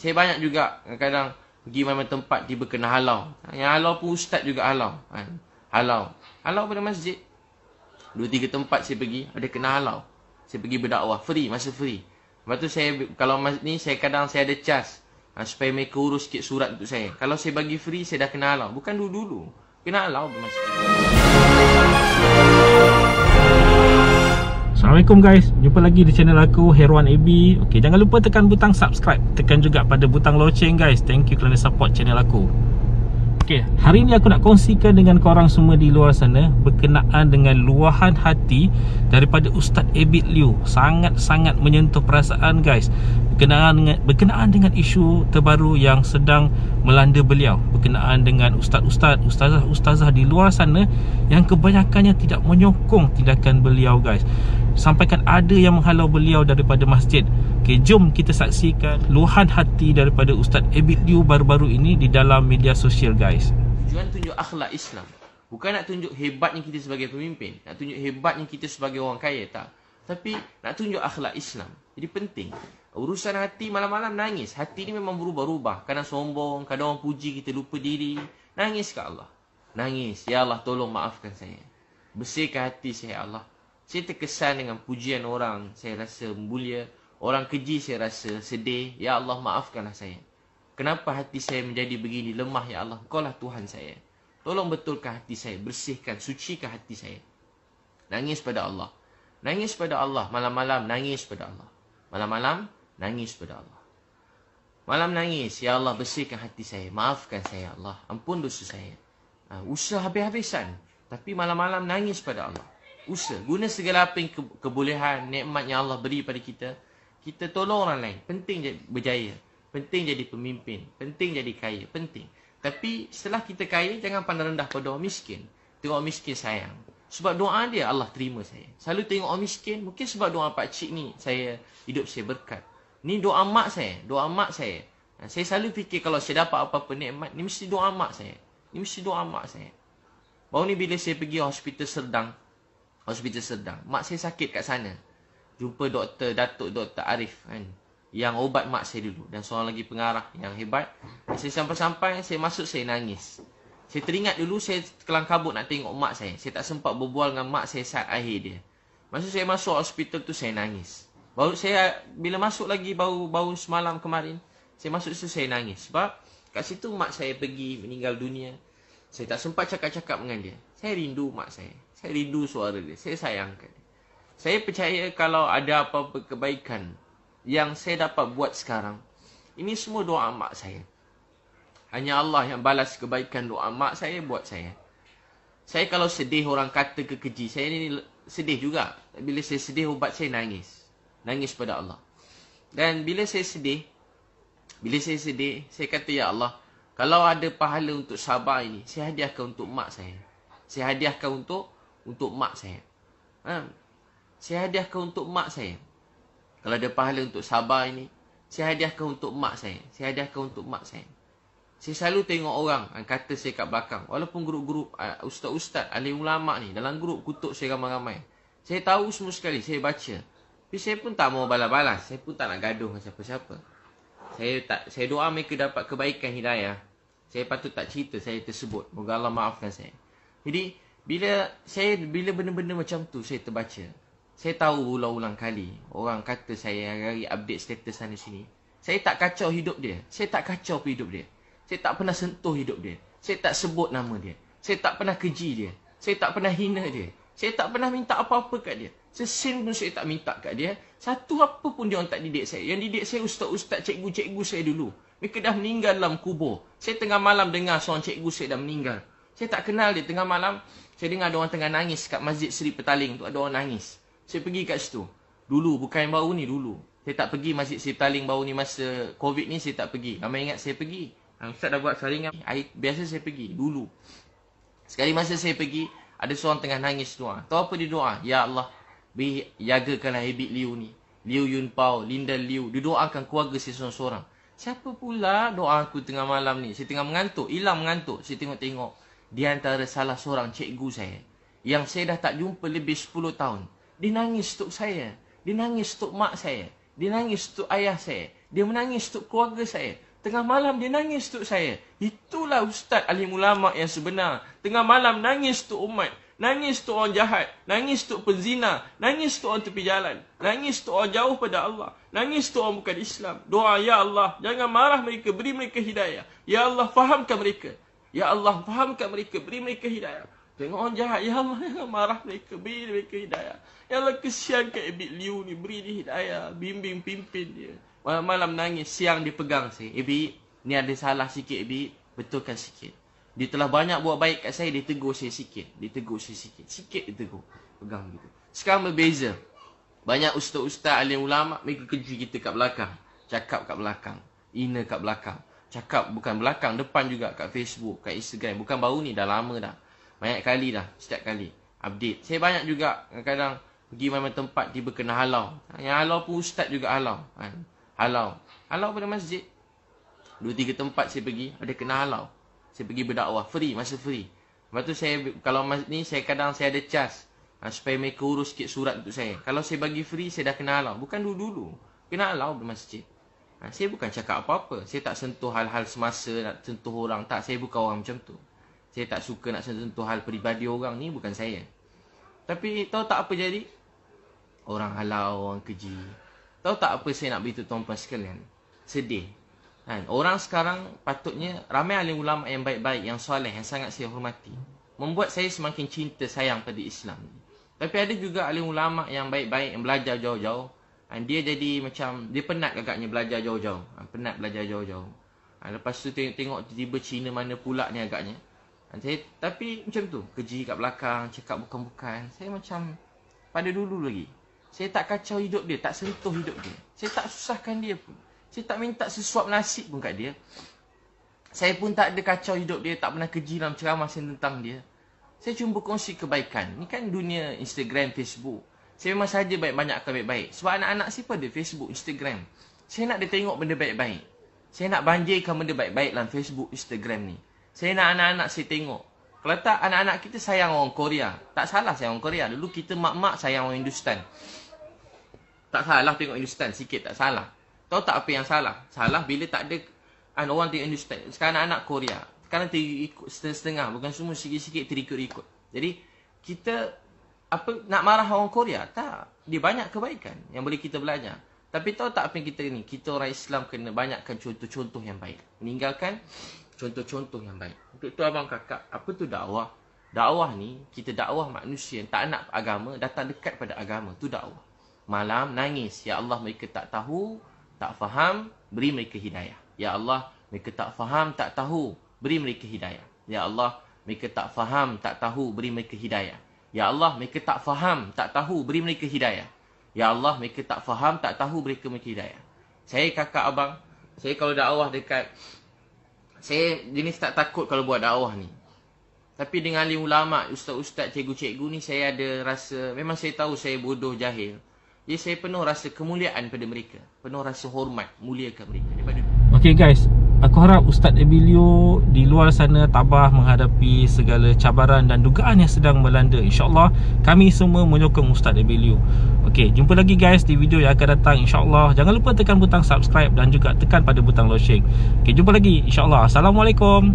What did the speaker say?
saya banyak juga kadang-kadang pergi mana tempat tiba kena halau. Yang halau pun ustaz juga halau. Kan? Halau. Halau pada masjid. Dua tiga tempat saya pergi, ada kena halau. Saya pergi berdakwah, free, masa free. Lepas tu saya, kalau ni saya kadang saya ada cas. Ha, supaya mereka urus sikit surat untuk saya. Kalau saya bagi free, saya dah kena halau. Bukan dulu-dulu. Kena halau pada masjid. Assalamualaikum guys Jumpa lagi di channel aku Herwan AB Okay jangan lupa tekan butang subscribe Tekan juga pada butang loceng guys Thank you kerana support channel aku Okey, hari ini aku nak kongsikan dengan korang semua di luar sana berkenaan dengan luahan hati daripada Ustaz Abid Liu. Sangat-sangat menyentuh perasaan guys. Berkenaan dengan berkenaan dengan isu terbaru yang sedang melanda beliau. Berkenaan dengan ustaz-ustaz, ustazah-ustazah di luar sana yang kebanyakannya tidak menyokong tindakan beliau guys. Sampaikan ada yang menghalau beliau daripada masjid. Okey, jom kita saksikan luahan hati daripada Ustaz Abid Liu baru-baru ini di dalam media sosial guys. Tujuan tunjuk akhlak Islam. Bukan nak tunjuk hebatnya kita sebagai pemimpin. Nak tunjuk hebatnya kita sebagai orang kaya, tak. Tapi nak tunjuk akhlak Islam. Jadi penting. Urusan hati malam-malam nangis. Hati ni memang berubah-ubah. Kadang sombong, kadang orang puji kita lupa diri. Nangis ke Allah. Nangis. Ya Allah tolong maafkan saya. Bersihkan hati saya ya Allah. Saya terkesan dengan pujian orang. Saya rasa mulia. Orang keji saya rasa sedih. Ya Allah maafkanlah saya. Kenapa hati saya menjadi begini lemah ya Allah. Kau lah Tuhan saya. Tolong betulkan hati saya. Bersihkan, sucikan hati saya. Nangis pada Allah. Nangis pada Allah. Malam-malam nangis pada Allah. Malam-malam nangis pada Allah. Malam nangis. Ya Allah bersihkan hati saya. Maafkan saya ya Allah. Ampun dosa saya. Ha, usaha habis-habisan. Tapi malam-malam nangis pada Allah. Usaha. Guna segala apa yang kebolehan, nikmat yang Allah beri pada Kita kita tolong orang lain penting berjaya penting jadi pemimpin penting jadi kaya penting tapi setelah kita kaya jangan pandang rendah pada orang miskin tengok orang miskin sayang sebab doa dia Allah terima saya selalu tengok orang miskin mungkin sebab doa pak cik ni saya hidup saya berkat ni doa mak saya doa mak saya ha, saya selalu fikir kalau saya dapat apa-apa nikmat ni mesti doa mak saya ni mesti doa mak saya baru ni bila saya pergi hospital sedang, hospital sedang mak saya sakit kat sana jumpa doktor Datuk Dr. Arif kan yang ubat mak saya dulu dan seorang lagi pengarah yang hebat. Saya sampai-sampai saya masuk saya nangis. Saya teringat dulu saya kelang kabut nak tengok mak saya. Saya tak sempat berbual dengan mak saya saat akhir dia. Masa saya masuk hospital tu saya nangis. Baru saya bila masuk lagi baru baru semalam kemarin saya masuk tu saya nangis sebab kat situ mak saya pergi meninggal dunia. Saya tak sempat cakap-cakap dengan dia. Saya rindu mak saya. Saya rindu suara dia. Saya sayangkan saya percaya kalau ada apa-apa kebaikan yang saya dapat buat sekarang, ini semua doa mak saya. Hanya Allah yang balas kebaikan doa mak saya buat saya. Saya kalau sedih orang kata kekeji, saya ini sedih juga. Bila saya sedih, ubat saya nangis. Nangis pada Allah. Dan bila saya sedih, bila saya sedih, saya kata, Ya Allah, kalau ada pahala untuk sabar ini, saya hadiahkan untuk mak saya. Saya hadiahkan untuk untuk mak saya. Ha? saya hadiahkan untuk mak saya. Kalau ada pahala untuk sabar ini, saya hadiahkan untuk mak saya. Saya hadiahkan untuk mak saya. Saya selalu tengok orang yang ah, kata saya kat belakang. Walaupun grup-grup ah, ustaz-ustaz, ahli ulama' ni, dalam grup kutuk saya ramai-ramai. Saya tahu semua sekali, saya baca. Tapi saya pun tak mau balas-balas. Saya pun tak nak gaduh dengan siapa-siapa. Saya tak saya doa mereka dapat kebaikan hidayah. Saya patut tak cerita saya tersebut. Moga Allah maafkan saya. Jadi, bila saya bila benda-benda macam tu saya terbaca. Saya tahu ulang-ulang kali orang kata saya hari-hari update status sana sini. Saya tak kacau hidup dia. Saya tak kacau hidup dia. Saya tak pernah sentuh hidup dia. Saya tak sebut nama dia. Saya tak pernah keji dia. Saya tak pernah hina dia. Saya tak pernah minta apa-apa kat dia. Sesin pun saya tak minta kat dia. Satu apa pun dia orang tak didik saya. Yang didik saya ustaz-ustaz cikgu-cikgu saya dulu. Mereka dah meninggal dalam kubur. Saya tengah malam dengar seorang cikgu saya dah meninggal. Saya tak kenal dia tengah malam. Saya dengar ada orang tengah nangis kat Masjid Seri Petaling tu ada orang nangis. Saya pergi kat situ. Dulu, bukan yang baru ni, dulu. Saya tak pergi masjid Siptaling baru ni masa COVID ni, saya tak pergi. Ramai ingat saya pergi. Ah, ustaz dah buat saringan. Biasa saya pergi, dulu. Sekali masa saya pergi, ada seorang tengah nangis doa. Tahu apa dia doa? Ya Allah, beri jagakanlah habit Liu ni. Liu Yun Pao, Linda Liu. Dia doakan keluarga saya seorang-seorang. Siapa pula doa aku tengah malam ni? Saya tengah mengantuk. Hilang mengantuk. Saya tengok-tengok. Di antara salah seorang cikgu saya. Yang saya dah tak jumpa lebih 10 tahun dia nangis untuk saya. Dia nangis untuk mak saya. Dia nangis untuk ayah saya. Dia menangis untuk keluarga saya. Tengah malam dia nangis untuk saya. Itulah ustaz ahli ulama yang sebenar. Tengah malam nangis untuk umat. Nangis untuk orang jahat. Nangis untuk penzina. Nangis untuk orang tepi jalan. Nangis untuk orang jauh pada Allah. Nangis untuk orang bukan Islam. Doa, Ya Allah, jangan marah mereka. Beri mereka hidayah. Ya Allah, fahamkan mereka. Ya Allah, fahamkan mereka. Beri mereka hidayah. Tengok orang jahat Ya, ya marah mereka Beri mereka hidayah Ya Allah kesian ke Ibit Liu ni Beri dia hidayah Bimbing pimpin dia Malam-malam nangis Siang dia pegang saya Ibit Ni ada salah sikit Ibit Betulkan sikit Dia telah banyak buat baik kat saya Dia tegur saya sikit Dia tegur saya sikit Sikit dia tegur Pegang gitu Sekarang berbeza Banyak ustaz-ustaz Alim ulama Mereka kerja kita kat belakang Cakap kat belakang Ina kat belakang Cakap bukan belakang Depan juga kat Facebook Kat Instagram Bukan baru ni dah lama dah banyak kali dah Setiap kali Update Saya banyak juga Kadang-kadang Pergi mana tempat Tiba kena halau Yang halau pun ustaz juga halau kan? Halau Halau pada masjid Dua tiga tempat saya pergi Ada kena halau Saya pergi berdakwah Free Masa free Lepas tu saya Kalau masjid ni Saya kadang saya ada cas ha, Supaya mereka urus sikit surat untuk saya Kalau saya bagi free Saya dah kena halau Bukan dulu-dulu Kena halau pada masjid ha, saya bukan cakap apa-apa. Saya tak sentuh hal-hal semasa, nak sentuh orang. Tak, saya bukan orang macam tu. Saya tak suka nak sentuh hal peribadi orang ni bukan saya. Tapi tahu tak apa jadi? Orang halau, orang keji. Tahu tak apa saya nak beritahu tuan-tuan sekalian? Sedih. Kan? Orang sekarang patutnya ramai alim ulama yang baik-baik, yang soleh, yang sangat saya hormati. Membuat saya semakin cinta, sayang pada Islam. Tapi ada juga alim ulama yang baik-baik, yang belajar jauh-jauh. Kan? Dia jadi macam, dia penat agaknya belajar jauh-jauh. Ha, penat belajar jauh-jauh. Ha, lepas tu tengok-tengok tiba-tiba Cina mana pula ni agaknya. Saya, tapi macam tu, kerja kat belakang, cakap bukan-bukan. Saya macam pada dulu lagi. Saya tak kacau hidup dia, tak sentuh hidup dia. Saya tak susahkan dia pun. Saya tak minta sesuap nasi pun kat dia. Saya pun tak ada kacau hidup dia, tak pernah keji dalam ceramah saya tentang dia. Saya cuma kongsi kebaikan. Ni kan dunia Instagram, Facebook. Saya memang saja banyak-banyak akan baik-baik. Sebab anak-anak saya pun ada Facebook, Instagram. Saya nak dia tengok benda baik-baik. Saya nak banjirkan benda baik-baik dalam Facebook, Instagram ni. Saya nak anak-anak saya tengok. Kalau tak, anak-anak kita sayang orang Korea. Tak salah sayang orang Korea. Dulu kita mak-mak sayang orang Hindustan. Tak salah tengok Hindustan sikit. Tak salah. Tahu tak apa yang salah? Salah bila tak ada an ah, orang tengok Hindustan. Sekarang anak-anak Korea. Sekarang terikut setengah-setengah. Bukan semua sikit-sikit terikut-ikut. Jadi, kita apa nak marah orang Korea? Tak. Dia banyak kebaikan yang boleh kita belajar. Tapi tahu tak apa yang kita ni? Kita orang Islam kena banyakkan contoh-contoh yang baik. Meninggalkan contoh-contoh yang baik. Untuk tu abang kakak, apa tu dakwah? Dakwah ni, kita dakwah manusia yang tak nak agama, datang dekat pada agama. Tu dakwah. Malam, nangis. Ya Allah, mereka tak tahu, tak faham, beri mereka hidayah. Ya Allah, mereka tak faham, tak tahu, beri mereka hidayah. Ya Allah, mereka tak faham, tak tahu, beri mereka hidayah. Ya Allah, mereka tak faham, tak tahu, beri mereka hidayah. Ya Allah, mereka tak faham, tak tahu, beri mereka hidayah. Saya kakak abang, saya kalau dakwah dekat saya jenis tak takut kalau buat dakwah ni. Tapi dengan ahli ulama, ustaz-ustaz, cikgu-cikgu ni saya ada rasa memang saya tahu saya bodoh jahil. Jadi saya penuh rasa kemuliaan pada mereka. Penuh rasa hormat muliakan mereka daripada Okay guys Aku harap Ustaz Emilio di luar sana tabah menghadapi segala cabaran dan dugaan yang sedang melanda. InsyaAllah kami semua menyokong Ustaz Emilio. Okey, jumpa lagi guys di video yang akan datang. InsyaAllah jangan lupa tekan butang subscribe dan juga tekan pada butang loceng. Okey, jumpa lagi. InsyaAllah. Assalamualaikum.